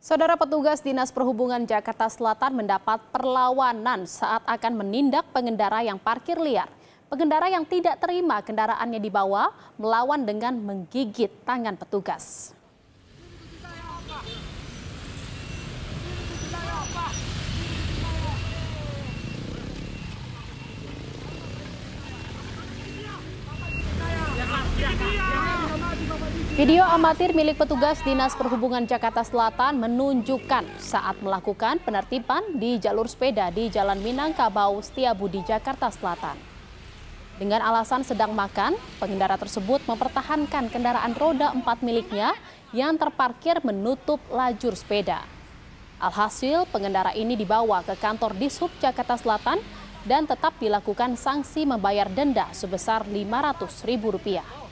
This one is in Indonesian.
Saudara petugas Dinas Perhubungan Jakarta Selatan mendapat perlawanan saat akan menindak pengendara yang parkir liar. Pengendara yang tidak terima kendaraannya dibawa melawan dengan menggigit tangan petugas. Video amatir milik petugas Dinas Perhubungan Jakarta Selatan menunjukkan saat melakukan penertiban di jalur sepeda di Jalan Minangkabau Setiabudi Jakarta Selatan. Dengan alasan sedang makan, pengendara tersebut mempertahankan kendaraan roda 4 miliknya yang terparkir menutup lajur sepeda. Alhasil, pengendara ini dibawa ke kantor Dishub Jakarta Selatan dan tetap dilakukan sanksi membayar denda sebesar Rp500.000.